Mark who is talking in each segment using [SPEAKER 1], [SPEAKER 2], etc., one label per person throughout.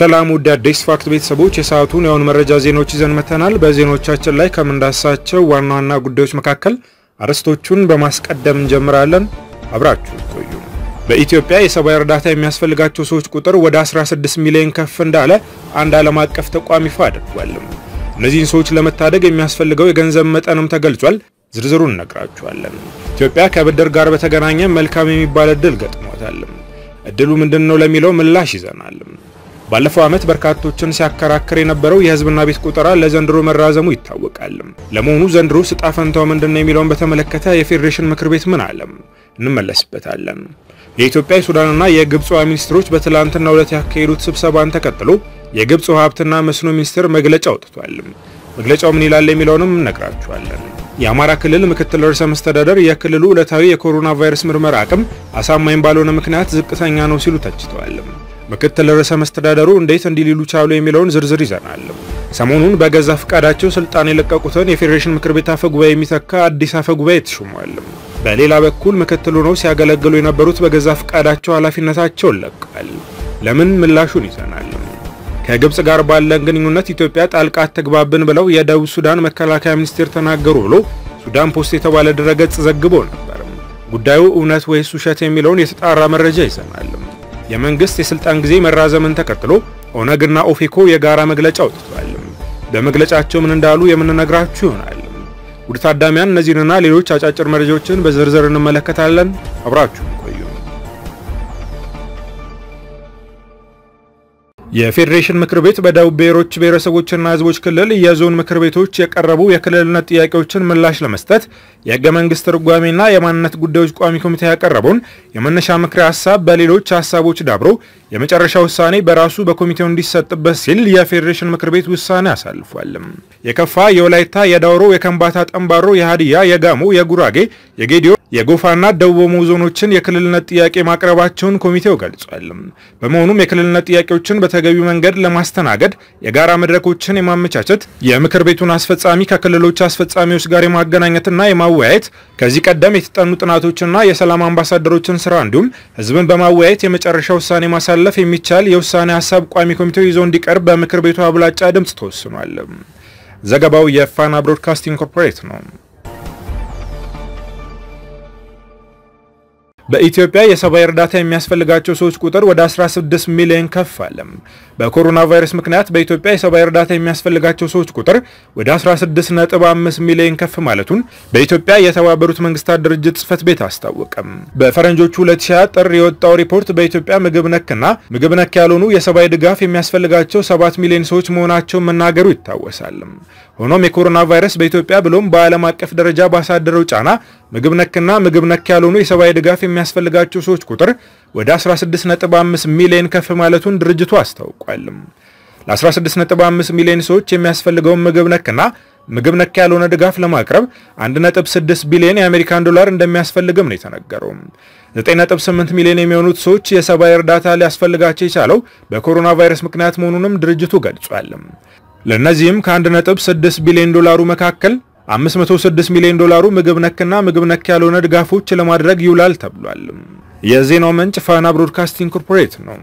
[SPEAKER 1] ሰላም ውድ አዲስ ፋክት ቤተሰቦች፣ የሰዓቱን የአሁኑ መረጃ ዜናዎች ይዘን መተናል። በዜናዎቻችን ላይ ከምንዳሳቸው ዋና ዋና ጉዳዮች መካከል አርዕስቶቹን በማስቀደም እንጀምራለን። አብራችሁ ቆዩ። በኢትዮጵያ የሰብአዊ እርዳታ የሚያስፈልጋቸው ሰዎች ቁጥር ወደ 16 ሚሊዮን ከፍ እንዳለ አንድ ዓለም አቀፍ ተቋም ይፋ አድርጓል። እነዚህን ሰዎች ለመታደግ የሚያስፈልገው የገንዘብ መጠንም ተገልጿል። ዝርዝሩን እነግራችኋለን። ኢትዮጵያ ከብድር ጋር በተገናኘ መልካም የሚባል እድል ገጥሟታል። እድሉ ምንድን ነው ለሚለው ምላሽ ይዘናል። ባለፈው ዓመት በርካቶችን ሲያከራክር የነበረው የህዝብና ቤት ቁጠራ ለዘንድሮ መራዘሙ ይታወቃል። ለመሆኑ ዘንድሮ ዕጣ ፈንታው ምንድነው የሚለውን በተመለከተ የፌዴሬሽን ምክር ቤት ምን አለም? እንመለስበታለን። የኢትዮጵያ የሱዳንና የግብፅ ውሃ ሚኒስትሮች በትላንትናው ዕለት ያካሄዱት ስብሰባን ተከትሎ የግብፅ ውሃ ሀብትና መስኖ ሚኒስቴር መግለጫ አውጥቷል። መግለጫው ምን ይላል የሚለውንም እነግራችኋለን። የአማራ ክልል ምክትል ርዕሰ መስተዳደር የክልሉ ዕለታዊ የኮሮና ቫይረስ ምርመራ አቅም አሳማኝ ባልሆነ ምክንያት ዝቅተኛ ነው ሲሉ ተችተዋል። ምክትል ርዕሰ መስተዳደሩ እንዴት እንዲህ ሊሉ ቻሉ የሚለውን ዝርዝር ይዘናል። ሰሞኑን በገዛ ፍቃዳቸው ስልጣን የለቀቁትን የፌዴሬሽን ምክር ቤት አፈ ጉባኤ የሚተካ አዲስ አፈ ጉባኤ ተሹሟል። በሌላ በኩል ምክትል ነው ሲያገለግሉ የነበሩት በገዛ ፍቃዳቸው ኃላፊነታቸውን ለቀዋል። ለምን ምላሹን ይዘናል። ከግብጽ ጋር ባለን ግንኙነት ኢትዮጵያ ጣልቃ አትግባብን ብለው የደቡብ ሱዳን መከላከያ ሚኒስቴር ተናገሩ ብሎ ሱዳን ፖስት የተባለ ድረገጽ ዘግቦ ነበር። ጉዳዩ እውነት ወይስ ውሸት የሚለውን የተጣራ መረጃ ይዘናል። የመንግስት የስልጣን ጊዜ መራዘምን ተከትሎ ኦነግና ኦፌኮ የጋራ መግለጫ አውጥቷል። በመግለጫቸው ምን እንዳሉ የምንነግራችሁ ይሆናል። ውድ ታዳሚያን እነዚህንና ሌሎች አጫጭር መረጃዎችን በዝርዝር እንመለከታለን። አብራችሁ የፌዴሬሽን ምክር ቤት በደቡብ ብሔሮች ብሔረሰቦችና ህዝቦች ክልል የዞን ምክር ቤቶች የቀረቡ የክልልነት ጥያቄዎችን ምላሽ ለመስጠት የህገ መንግስት ትርጓሜና የማንነት ጉዳዮች ቋሚ ኮሚቴ ያቀረበውን የመነሻ ምክር ሀሳብ በሌሎች ሀሳቦች ዳብሮ የመጨረሻ ውሳኔ በራሱ በኮሚቴው እንዲሰጥበት ሲል የፌዴሬሽን ምክር ቤት ውሳኔ አሳልፏል። የከፋ፣ የወላይታ፣ የዳውሮ፣ የከንባታ፣ ጠንባሮ፣ የሀዲያ፣ የጋሞ፣ የጉራጌ፣ የጌዲዮ የጎፋና ደቡብ ኦሞ ዞኖችን የክልልነት ጥያቄ ማቅረባቸውን ኮሚቴው ገልጿል። በመሆኑም የክልልነት ጥያቄዎችን በተገቢው መንገድ ለማስተናገድ የጋራ መድረኮችን የማመቻቸት የምክር ቤቱን አስፈጻሚ ከክልሎች አስፈጻሚዎች ጋር የማገናኘትና የማወያየት ከዚህ ቀደም የተጠኑ ጥናቶችና የሰላም አምባሳደሮችን ስራ እንዲሁም ህዝብን በማወያየት የመጨረሻ ውሳኔ ማሳለፍ የሚቻል የውሳኔ ሀሳብ ቋሚ ኮሚቴው ይዞ እንዲቀርብ በምክር ቤቱ አብላጫ ድምፅ ተወስኗል። ዘገባው የፋና ብሮድካስቲንግ ኮርፖሬት ነው። በኢትዮጵያ የሰብአዊ እርዳታ የሚያስፈልጋቸው ሰዎች ቁጥር ወደ 16 ሚሊዮን ከፍ አለም። በኮሮና ቫይረስ ምክንያት በኢትዮጵያ የሰብአዊ እርዳታ የሚያስፈልጋቸው ሰዎች ቁጥር ወደ 16.5 ሚሊዮን ከፍ ማለቱን በኢትዮጵያ የተባበሩት መንግስታት ድርጅት ጽህፈት ቤት አስታወቀም። በፈረንጆቹ 2020 ጥር የወጣው ሪፖርት በኢትዮጵያ ምግብ ነክና ምግብ ነክ ያልሆኑ የሰብአዊ ድጋፍ የሚያስፈልጋቸው 7 ሚሊዮን ሰዎች መሆናቸው መናገሩ ይታወሳል። ሆኖም የኮሮና ቫይረስ በኢትዮጵያ ብሎም በዓለም አቀፍ ደረጃ ባሳደረው ጫና ምግብ ነክና ምግብ ነክ ያልሆኑ የሰብአዊ ድጋፍ የሚያስፈልጋቸው ሰዎች ቁጥር ወደ 16.5 ሚሊዮን ከፍ ማለቱን ድርጅቱ አስታውቋል። ለ16.5 ሚሊዮን ሰዎች የሚያስፈልገውን ምግብ ነክና ምግብ ነክ ያልሆነ ድጋፍ ለማቅረብ 1.6 ቢሊዮን የአሜሪካን ዶላር እንደሚያስፈልግም ነው የተነገረው። 9.8 ሚሊዮን የሚሆኑት ሰዎች የሰብአዊ እርዳታ ሊያስፈልጋቸው የቻለው በኮሮና ቫይረስ ምክንያት መሆኑንም ድርጅቱ ገልጿል። ለእነዚህም ከ1.6 ቢሊዮን ዶላሩ መካከል 506 ሚሊዮን ዶላሩ ምግብ ነክና ምግብ ነክ ያልሆነ ድጋፎች ለማድረግ ይውላል ተብሏል። የዜናው ምንጭ ፋና ብሮድካስቲንግ ኮርፖሬት ነው።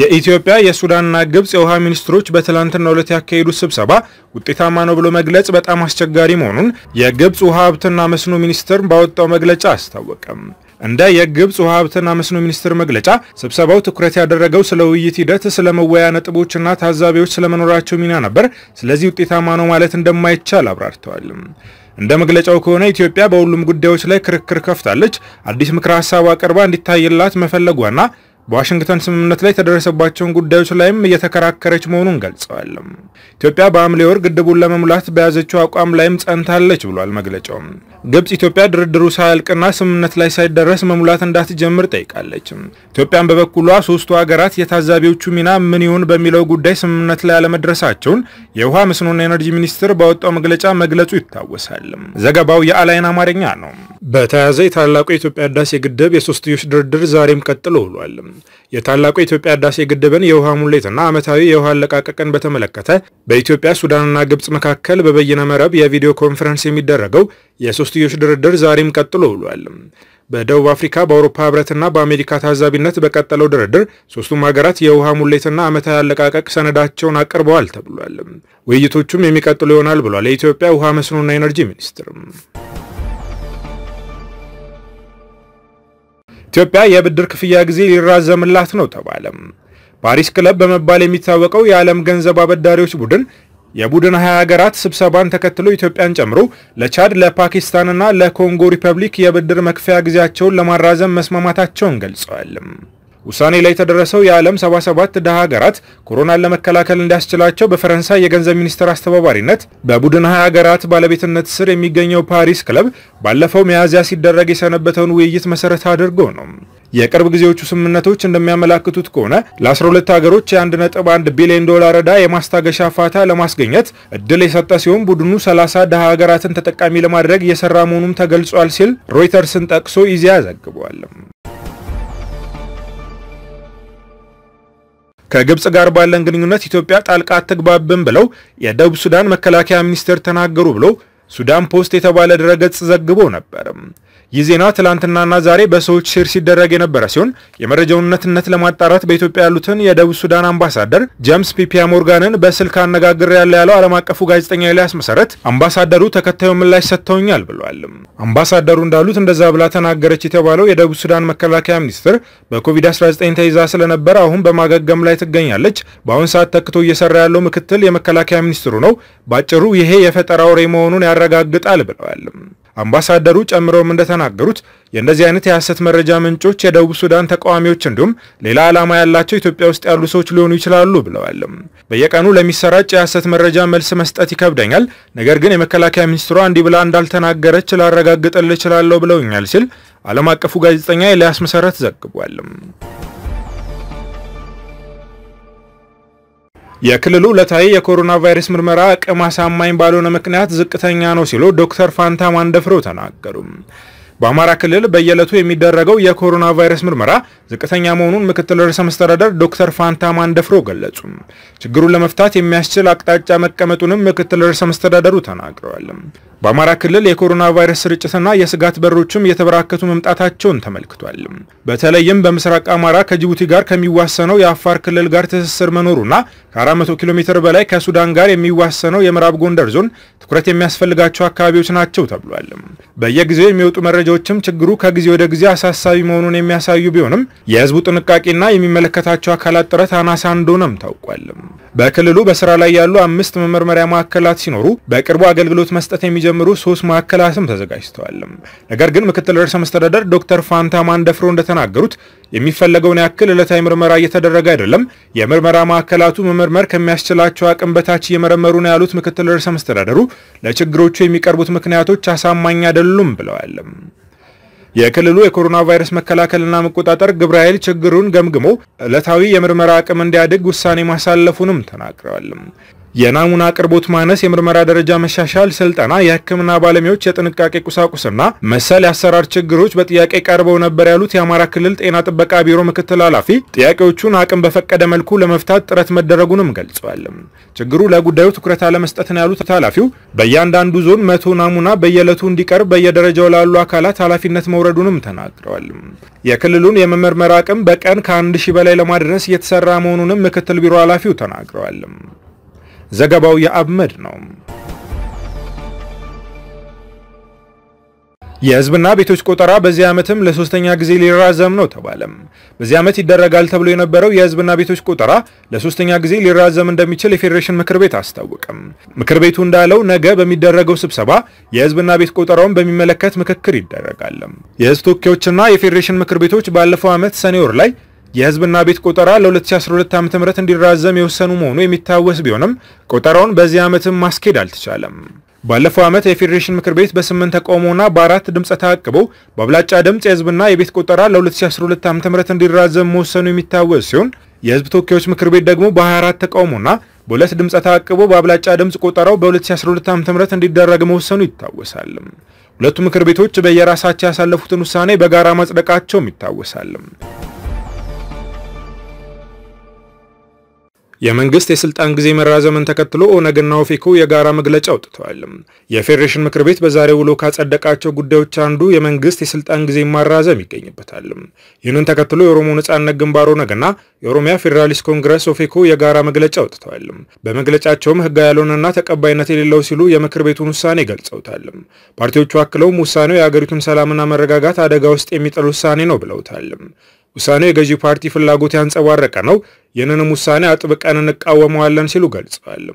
[SPEAKER 1] የኢትዮጵያ የሱዳንና ግብጽ የውሃ ሚኒስትሮች በትላንትናው ዕለት ያካሄዱት ስብሰባ ውጤታማ ነው ብሎ መግለጽ በጣም አስቸጋሪ መሆኑን የግብጽ ውሃ ሀብትና መስኖ ሚኒስትር ባወጣው መግለጫ አስታወቀም። እንደ የግብፅ ውሃ ሀብትና መስኖ ሚኒስትር መግለጫ ስብሰባው ትኩረት ያደረገው ስለ ውይይት ሂደት፣ ስለ መወያ ነጥቦችና ታዛቢዎች ስለመኖራቸው ሚና ነበር። ስለዚህ ውጤታማ ነው ማለት እንደማይቻል አብራርተዋል። እንደ መግለጫው ከሆነ ኢትዮጵያ በሁሉም ጉዳዮች ላይ ክርክር ከፍታለች፣ አዲስ ምክረ ሀሳብ አቅርባ እንዲታይላት መፈለጓና በዋሽንግተን ስምምነት ላይ የተደረሰባቸውን ጉዳዮች ላይም እየተከራከረች መሆኑን ገልጸዋል። ኢትዮጵያ በሐምሌ ወር ግድቡን ለመሙላት በያዘችው አቋም ላይም ጸንታለች ብሏል መግለጫው። ግብጽ ኢትዮጵያ ድርድሩ ሳያልቅና ስምምነት ላይ ሳይደረስ መሙላት እንዳትጀምር ጠይቃለች። ኢትዮጵያን በበኩሏ ሶስቱ ሀገራት የታዛቢዎቹ ሚና ምን ይሁን በሚለው ጉዳይ ስምምነት ላይ አለመድረሳቸውን የውሃ መስኖና ኤነርጂ ሚኒስቴር ባወጣው መግለጫ መግለጹ ይታወሳል። ዘገባው የአላይን አማርኛ ነው። በተያያዘ የታላቁ የኢትዮጵያ ህዳሴ ግድብ የሶስትዮሽ ድርድር ዛሬም ቀጥሎ ውሏል። የታላቁ የኢትዮጵያ ህዳሴ ግድብን የውሃ ሙሌትና ዓመታዊ የውሃ አለቃቀቅን በተመለከተ በኢትዮጵያ ሱዳንና ግብፅ መካከል በበይነ መረብ የቪዲዮ ኮንፈረንስ የሚደረገው የሶስትዮሽ ድርድር ዛሬም ቀጥሎ ውሏል። በደቡብ አፍሪካ በአውሮፓ ህብረትና በአሜሪካ ታዛቢነት በቀጠለው ድርድር ሶስቱም ሀገራት የውሃ ሙሌትና ዓመታዊ አለቃቀቅ ሰነዳቸውን አቅርበዋል ተብሏል። ውይይቶቹም የሚቀጥሉ ይሆናል ብሏል የኢትዮጵያ ውሃ መስኖና ኤነርጂ ሚኒስትር። ኢትዮጵያ የብድር ክፍያ ጊዜ ሊራዘምላት ነው ተባለም። ፓሪስ ክለብ በመባል የሚታወቀው የዓለም ገንዘብ አበዳሪዎች ቡድን የቡድን ሀያ ሀገራት ስብሰባን ተከትሎ ኢትዮጵያን ጨምሮ ለቻድ ለፓኪስታንና ለኮንጎ ሪፐብሊክ የብድር መክፈያ ጊዜያቸውን ለማራዘም መስማማታቸውን ገልጸዋል። ውሳኔ ላይ የተደረሰው የዓለም 77 ድሃ ሀገራት ኮሮናን ለመከላከል እንዲያስችላቸው በፈረንሳይ የገንዘብ ሚኒስትር አስተባባሪነት በቡድን ሀያ ሀገራት ባለቤትነት ስር የሚገኘው ፓሪስ ክለብ ባለፈው ሚያዝያ ሲደረግ የሰነበተውን ውይይት መሰረት አድርጎ ነው። የቅርብ ጊዜዎቹ ስምምነቶች እንደሚያመላክቱት ከሆነ ለ12 ሀገሮች የ1.1 ቢሊዮን ዶላር ዕዳ የማስታገሻ ፋታ ለማስገኘት እድል የሰጠ ሲሆን ቡድኑ 30 ድሃ ሀገራትን ተጠቃሚ ለማድረግ እየሰራ መሆኑም ተገልጿል ሲል ሮይተርስን ጠቅሶ ኢዜአ ዘግቧል። ከግብጽ ጋር ባለን ግንኙነት ኢትዮጵያ ጣልቃ አትግባብን ብለው የደቡብ ሱዳን መከላከያ ሚኒስቴር ተናገሩ ብሎ ሱዳን ፖስት የተባለ ድረገጽ ዘግቦ ነበር። ይህ ዜና ትላንትናና ዛሬ በሰዎች ስር ሲደረግ የነበረ ሲሆን የመረጃውን እውነትነት ለማጣራት በኢትዮጵያ ያሉትን የደቡብ ሱዳን አምባሳደር ጀምስ ፒፒያ ሞርጋንን በስልክ አነጋግር ያለ ያለው ዓለም አቀፉ ጋዜጠኛ ኤልያስ መሰረት አምባሳደሩ ተከታዩ ምላሽ ሰጥተውኛል ብለዋል። አምባሳደሩ እንዳሉት እንደዛ ብላ ተናገረች የተባለው የደቡብ ሱዳን መከላከያ ሚኒስትር በኮቪድ-19 ተይዛ ስለነበረ አሁን በማገገም ላይ ትገኛለች። በአሁን ሰዓት ተክቶ እየሰራ ያለው ምክትል የመከላከያ ሚኒስትሩ ነው። ባጭሩ ይሄ የፈጠራ ወሬ መሆኑን ያረጋግጣል ብለዋል። አምባሳደሩ ጨምረውም እንደተናገሩት የእንደዚህ አይነት የሐሰት መረጃ ምንጮች የደቡብ ሱዳን ተቃዋሚዎች እንዲሁም ሌላ ዓላማ ያላቸው ኢትዮጵያ ውስጥ ያሉ ሰዎች ሊሆኑ ይችላሉ ብለዋል። በየቀኑ ለሚሰራጭ የሐሰት መረጃ መልስ መስጠት ይከብደኛል፣ ነገር ግን የመከላከያ ሚኒስትሯ እንዲህ ብላ እንዳልተናገረች ላረጋግጥልህ እችላለሁ ብለውኛል ሲል ዓለም አቀፉ ጋዜጠኛ ኤልያስ መሰረት ዘግቧል። የክልሉ ዕለታዊ የኮሮና ቫይረስ ምርመራ አቅም አሳማኝ ባልሆነ ምክንያት ዝቅተኛ ነው ሲሉ ዶክተር ፋንታ ማንደፍረው ተናገሩ። በአማራ ክልል በየዕለቱ የሚደረገው የኮሮና ቫይረስ ምርመራ ዝቅተኛ መሆኑን ምክትል ርዕሰ መስተዳደር ዶክተር ፋንታ ማንደፍሮ ገለጹ። ችግሩን ለመፍታት የሚያስችል አቅጣጫ መቀመጡንም ምክትል ርዕሰ መስተዳደሩ ተናግረዋል። በአማራ ክልል የኮሮና ቫይረስ ስርጭትና የስጋት በሮችም እየተበራከቱ መምጣታቸውን ተመልክቷል። በተለይም በምስራቅ አማራ ከጅቡቲ ጋር ከሚዋሰነው የአፋር ክልል ጋር ትስስር መኖሩና ከ400 ኪሎ ሜትር በላይ ከሱዳን ጋር የሚዋሰነው የምዕራብ ጎንደር ዞን ትኩረት የሚያስፈልጋቸው አካባቢዎች ናቸው ተብሏል። በየጊዜው የሚወጡ መረጃዎችም ችግሩ ከጊዜ ወደ ጊዜ አሳሳቢ መሆኑን የሚያሳዩ ቢሆንም የህዝቡ ጥንቃቄና የሚመለከታቸው አካላት ጥረት አናሳ እንደሆነም ታውቋል። በክልሉ በስራ ላይ ያሉ አምስት መመርመሪያ ማዕከላት ሲኖሩ በቅርቡ አገልግሎት መስጠት የሚጀ ጀምሮ ሶስት ማዕከላትም ተዘጋጅተዋል። ነገር ግን ምክትል ርዕሰ መስተዳደር ዶክተር ፋንታ ማንደፍሮ እንደተናገሩት የሚፈለገውን ያክል ዕለታዊ ምርመራ እየተደረገ አይደለም። የምርመራ ማዕከላቱ መመርመር ከሚያስችላቸው አቅም በታች እየመረመሩ ነው ያሉት ምክትል ርዕሰ መስተዳደሩ ለችግሮቹ የሚቀርቡት ምክንያቶች አሳማኝ አይደሉም ብለዋል። የክልሉ የኮሮና ቫይረስ መከላከልና መቆጣጠር ግብረ ኃይል ችግሩን ገምግሞ ዕለታዊ የምርመራ አቅም እንዲያድግ ውሳኔ ማሳለፉንም ተናግረዋል። የናሙና አቅርቦት ማነስ፣ የምርመራ ደረጃ መሻሻል፣ ስልጠና፣ የህክምና ባለሙያዎች የጥንቃቄ ቁሳቁስና መሰል የአሰራር ችግሮች በጥያቄ ቀርበው ነበር ያሉት የአማራ ክልል ጤና ጥበቃ ቢሮ ምክትል ኃላፊ ጥያቄዎቹን አቅም በፈቀደ መልኩ ለመፍታት ጥረት መደረጉንም ገልጿል። ችግሩ ለጉዳዩ ትኩረት አለመስጠት ነው ያሉት ኃላፊው በእያንዳንዱ ዞን መቶ ናሙና በየዕለቱ እንዲቀርብ በየደረጃው ላሉ አካላት ኃላፊነት መውረዱንም ተናግረዋል። የክልሉን የመመርመር አቅም በቀን ከአንድ ሺህ በላይ ለማድረስ እየተሰራ መሆኑንም ምክትል ቢሮ ኃላፊው ተናግረዋል። ዘገባው የአብመድ ነው። የህዝብና ቤቶች ቆጠራ በዚህ ዓመትም ለሶስተኛ ጊዜ ሊራዘም ነው ተባለም። በዚህ ዓመት ይደረጋል ተብሎ የነበረው የህዝብና ቤቶች ቆጠራ ለሶስተኛ ጊዜ ሊራዘም እንደሚችል የፌዴሬሽን ምክር ቤት አስታወቀም። ምክር ቤቱ እንዳለው ነገ በሚደረገው ስብሰባ የህዝብና ቤት ቆጠራውን በሚመለከት ምክክር ይደረጋል። የህዝብ ተወካዮችና የፌዴሬሽን ምክር ቤቶች ባለፈው ዓመት ሰኔ ወር ላይ የህዝብና ቤት ቆጠራ ለ2012 ዓ ም እንዲራዘም የወሰኑ መሆኑ የሚታወስ ቢሆንም ቆጠራውን በዚህ ዓመትም ማስኬድ አልተቻለም። ባለፈው ዓመት የፌዴሬሽን ምክር ቤት በስምንት ተቃውሞና በአራት ድምፅ ተአቅበው በአብላጫ ድምፅ የህዝብና የቤት ቆጠራ ለ2012 ዓ ም እንዲራዘም መወሰኑ የሚታወስ ሲሆን የህዝብ ተወካዮች ምክር ቤት ደግሞ በ24 ተቃውሞና በሁለት ድምፅ ተአቅቦ በአብላጫ ድምፅ ቆጠራው በ2012 ዓ ም እንዲደረግ መወሰኑ ይታወሳል። ሁለቱ ምክር ቤቶች በየራሳቸው ያሳለፉትን ውሳኔ በጋራ ማጽደቃቸውም ይታወሳል። የመንግስት የስልጣን ጊዜ መራዘምን ተከትሎ ኦነግና ኦፌኮ የጋራ መግለጫ አውጥተዋል። የፌዴሬሽን ምክር ቤት በዛሬው ውሎ ካጸደቃቸው ጉዳዮች አንዱ የመንግስት የስልጣን ጊዜ ማራዘም ይገኝበታል። ይህንን ተከትሎ የኦሮሞ ነጻነት ግንባር ኦነግና የኦሮሚያ ፌዴራሊስት ኮንግረስ ኦፌኮ የጋራ መግለጫ አውጥተዋል። በመግለጫቸውም ህጋዊ ያልሆነና ተቀባይነት የሌለው ሲሉ የምክር ቤቱን ውሳኔ ገልጸውታል። ፓርቲዎቹ አክለውም ውሳኔው የአገሪቱን ሰላምና መረጋጋት አደጋ ውስጥ የሚጥል ውሳኔ ነው ብለውታል። ውሳኔው የገዢ ፓርቲ ፍላጎት ያንጸባረቀ ነው፣ ይህንንም ውሳኔ አጥብቀን እንቃወመዋለን ሲሉ ገልጸዋል።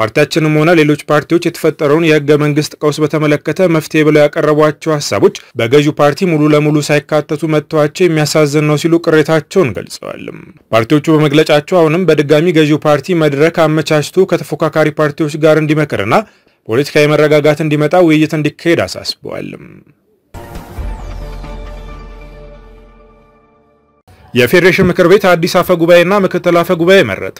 [SPEAKER 1] ፓርቲያችንም ሆነ ሌሎች ፓርቲዎች የተፈጠረውን የህገ መንግስት ቀውስ በተመለከተ መፍትሄ ብለው ያቀረቧቸው ሀሳቦች በገዢው ፓርቲ ሙሉ ለሙሉ ሳይካተቱ መጥተዋቸው የሚያሳዝን ነው ሲሉ ቅሬታቸውን ገልጸዋል። ፓርቲዎቹ በመግለጫቸው አሁንም በድጋሚ ገዢው ፓርቲ መድረክ አመቻችቶ ከተፎካካሪ ፓርቲዎች ጋር እንዲመክርና ፖለቲካዊ መረጋጋት እንዲመጣ ውይይት እንዲካሄድ አሳስበዋል። የፌዴሬሽን ምክር ቤት አዲስ አፈ ጉባኤና ምክትል አፈ ጉባኤ መረጠ።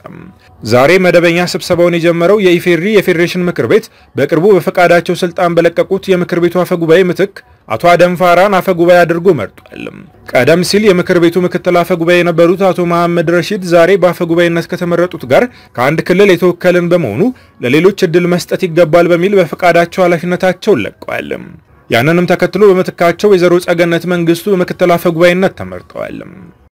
[SPEAKER 1] ዛሬ መደበኛ ስብሰባውን የጀመረው የኢፌዴሪ የፌዴሬሽን ምክር ቤት በቅርቡ በፈቃዳቸው ስልጣን በለቀቁት የምክር ቤቱ አፈ ጉባኤ ምትክ አቶ ፋራን አፈ ጉባኤ አድርጎ መርጧል። ቀደም ሲል የምክር ቤቱ ምክትል አፈ ጉባኤ የነበሩት አቶ መሐመድ ረሺድ ዛሬ በአፈ ጉባኤነት ከተመረጡት ጋር ከአንድ ክልል የተወከልን በመሆኑ ለሌሎች እድል መስጠት ይገባል በሚል በፈቃዳቸው ኃላፊነታቸውን ለቀዋል። ያንንም ተከትሎ በምትካቸው ወይዘሮ ጸገነት መንግስቱ በምክትል አፈ ጉባኤነት ተመርጠዋል።